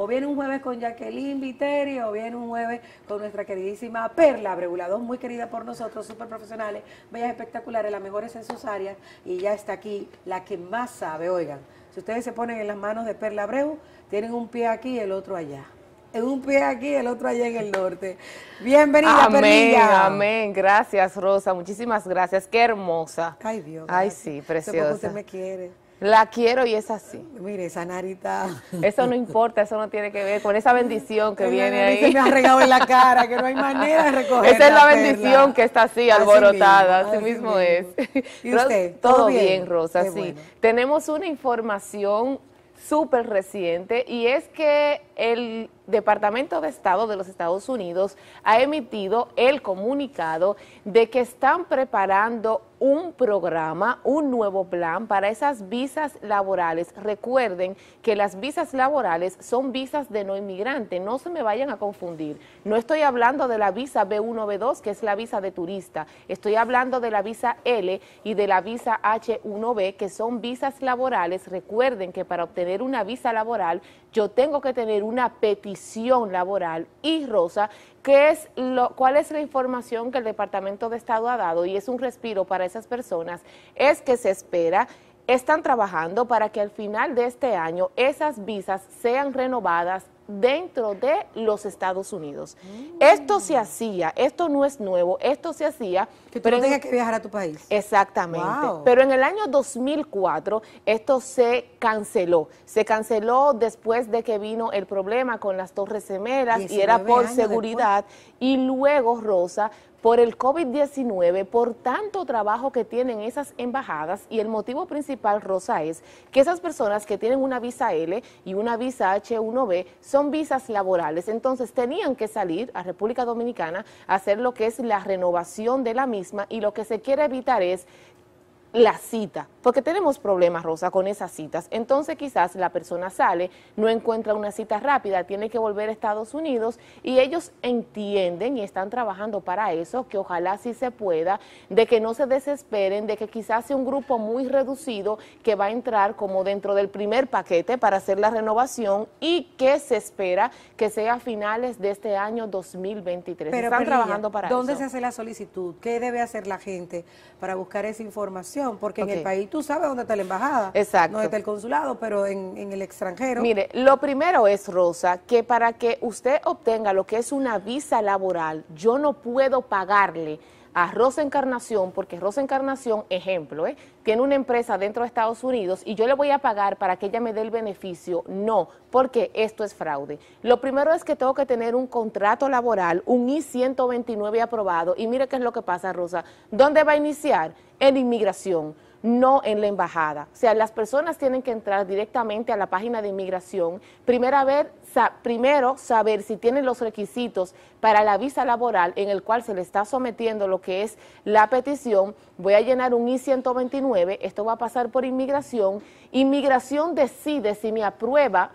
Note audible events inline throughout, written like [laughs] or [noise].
O viene un jueves con Jacqueline Viteri, o viene un jueves con nuestra queridísima Perla la dos muy querida por nosotros, súper profesionales, bellas, espectaculares, las mejores en sus áreas. Y ya está aquí la que más sabe, oigan. Si ustedes se ponen en las manos de Perla Abreu, tienen un pie aquí y el otro allá en un pie aquí, el otro allá en el norte. Bienvenida, Amén, amén. Gracias, Rosa. Muchísimas gracias. Qué hermosa. Ay, Dios. Ay, sí, preciosa. Usted me quiere. La quiero y es así. Mire, esa narita. Eso no importa, eso no tiene que ver con esa bendición que viene ahí. Se me ha regado en la cara, que no hay manera de Esa es la bendición que está así, alborotada, así, mismo, es. [laughs] Todo, bien? Rosa, sí. Tenemos una información súper reciente y es que el Departamento de Estado de los Estados Unidos ha emitido el comunicado de que están preparando un programa, un nuevo plan para esas visas laborales. Recuerden que las visas laborales son visas de no inmigrante, no se me vayan a confundir. No estoy hablando de la visa B1, B2, que es la visa de turista. Estoy hablando de la visa L y de la visa H1B, que son visas laborales. Recuerden que para obtener una visa laboral yo tengo que tener una petición laboral. Y Rosa, que es lo, ¿cuál es la información que el Departamento de Estado ha dado y es un respiro para esas personas? Es que se espera están trabajando para que al final de este año esas visas sean renovadas dentro de los Estados Unidos. Mm. Esto se hacía, esto no es nuevo, esto se hacía. Que tú pero no tengas que viajar a tu país. Exactamente. Pero en el año 2004 esto se canceló. Se canceló después de que vino el problema con las Torres Gemelas y era por seguridad. Y luego, Rosa, por el COVID-19, por tanto trabajo que tienen esas embajadas y el motivo principal, Rosa, es que esas personas que tienen una visa L y una visa H1B son visas laborales, entonces tenían que salir a República Dominicana a hacer lo que es la renovación de la misma y lo que se quiere evitar es la cita, porque tenemos problemas, Rosa, con esas citas. Entonces quizás la persona sale, no encuentra una cita rápida, tiene que volver a Estados Unidos y ellos entienden y están trabajando para eso, que ojalá sí se pueda, de que no se desesperen, de que quizás sea un grupo muy reducido que va a entrar como dentro del primer paquete para hacer la renovación y que se espera que sea a finales de este año 2023. Pero, están trabajando para eso. ¿Dónde se hace la solicitud? ¿Qué debe hacer la gente para buscar esa información? porque en el país tú sabes dónde está la embajada, Exacto. dónde está el consulado, pero en, en, el extranjero. Mire, lo primero es, Rosa, que para que usted obtenga lo que es una visa laboral, yo no puedo pagarle a Rosa Encarnación, porque Rosa Encarnación, ejemplo, ¿eh? tiene una empresa dentro de Estados Unidos y yo le voy a pagar para que ella me dé el beneficio. No, porque esto es fraude. Lo primero es que tengo que tener un contrato laboral, un I-129 aprobado. Y mire qué es lo que pasa, Rosa. ¿Dónde va a iniciar? En inmigración no en la embajada. O sea, las personas tienen que entrar directamente a la página de inmigración, primero, primero saber si tienen los requisitos para la visa laboral en el cual se le está sometiendo lo que es la petición. Voy a llenar un I-129, esto va a pasar por inmigración. Inmigración decide si me aprueba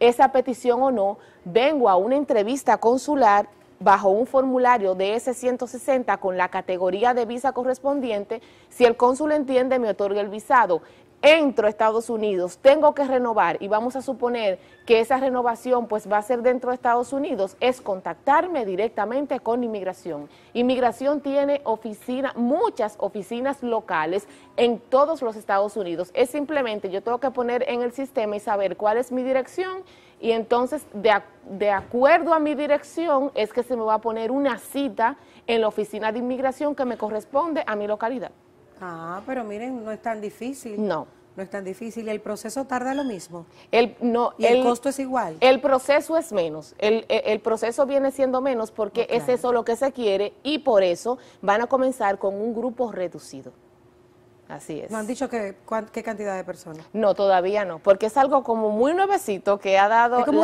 esa petición o no, vengo a una entrevista consular bajo un formulario de S-160 con la categoría de visa correspondiente, si el cónsul entiende me otorga el visado. Entro a Estados Unidos, tengo que renovar y vamos a suponer que esa renovación pues va a ser dentro de Estados Unidos, es contactarme directamente con inmigración. Inmigración tiene oficina, muchas oficinas locales en todos los Estados Unidos. Es simplemente yo tengo que poner en el sistema y saber cuál es mi dirección y entonces de, acuerdo a mi dirección es que se me va a poner una cita en la oficina de inmigración que me corresponde a mi localidad. Ah, pero miren, no es tan difícil. No. No es tan difícil. ¿Y ¿El proceso tarda lo mismo? El, no, el, costo es igual? El proceso es menos. El, e, proceso viene siendo menos porque ah, es eso lo que se quiere y por eso van a comenzar con un grupo reducido. Así es. ¿No han dicho que, qué cantidad de personas? No, todavía no, porque es algo como muy nuevecito que ha dado es como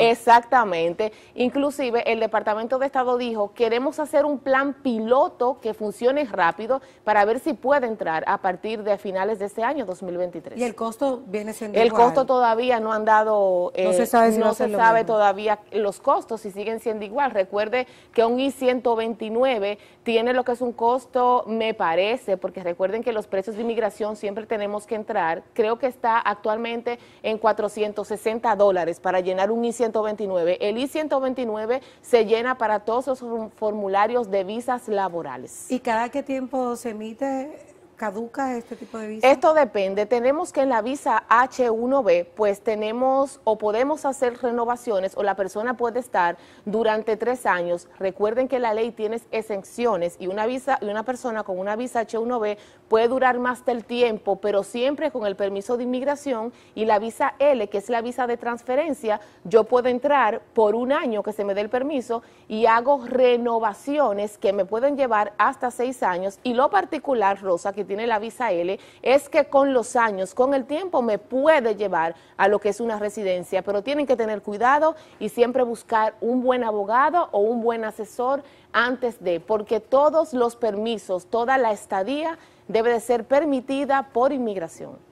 exactamente. Inclusive el Departamento de Estado dijo, queremos hacer un plan piloto que funcione rápido para ver si puede entrar a partir de finales de este año 2023. ¿Y el costo viene siendo igual? El costo todavía no han dado... no eh, se sabe todavía los costos si siguen siendo igual. Recuerde que un I-129 tiene lo que es un costo, me parece, porque recuerden que los los precios de inmigración siempre tenemos que entrar. Creo que está actualmente en 460 dólares para llenar un I-129. El I-129 se llena para todos los formularios de visas laborales. ¿Y cada qué tiempo se emite caduca este tipo de visa? Esto depende. Tenemos que en la visa H1B, pues tenemos o podemos hacer renovaciones o la persona puede estar durante tres años. Recuerden que la ley tiene exenciones y una visa y una persona con una visa H1B puede durar más del tiempo, pero siempre con el permiso de inmigración y la visa L, que es la visa de transferencia, yo puedo entrar por un año que se me dé el permiso y hago renovaciones que me pueden llevar hasta seis años y lo particular, Rosa, que tiene la visa L, es que con los años, con el tiempo, me puede llevar a lo que es una residencia, pero tienen que tener cuidado y siempre buscar un buen abogado o un buen asesor antes de, porque todos los permisos, toda la estadía debe de ser permitida por inmigración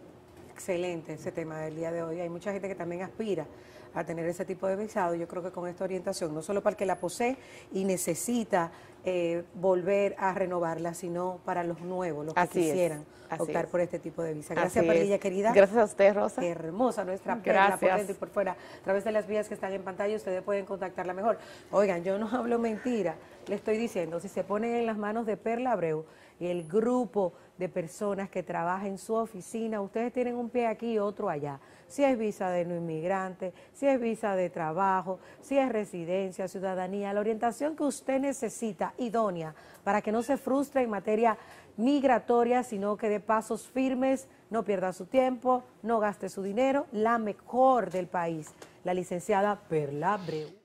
excelente ese tema del día de hoy. Hay mucha gente que también aspira a tener ese tipo de visado. Yo creo que con esta orientación, no solo para el que la posee y necesita eh, volver a renovarla, sino para los nuevos, los que quisieran optar por este tipo de visa. Gracias, Perla, querida. Gracias a usted, Rosa. hermosa nuestra perla por dentro y por fuera. A través de las vías que están en pantalla, ustedes pueden contactarla mejor. Oigan, yo no [laughs] hablo mentira, le estoy diciendo, si se ponen en las manos de Perla Abreu, el grupo de personas que trabaja en su oficina, ustedes tienen un pie aquí y otro allá. Si es visa de no inmigrante, si es visa de trabajo, si es residencia, ciudadanía, la orientación que usted necesita, idónea, para que no se frustre en materia migratoria, sino que de pasos firmes, no pierda su tiempo, no gaste su dinero, la mejor del país, la licenciada Perla Breu.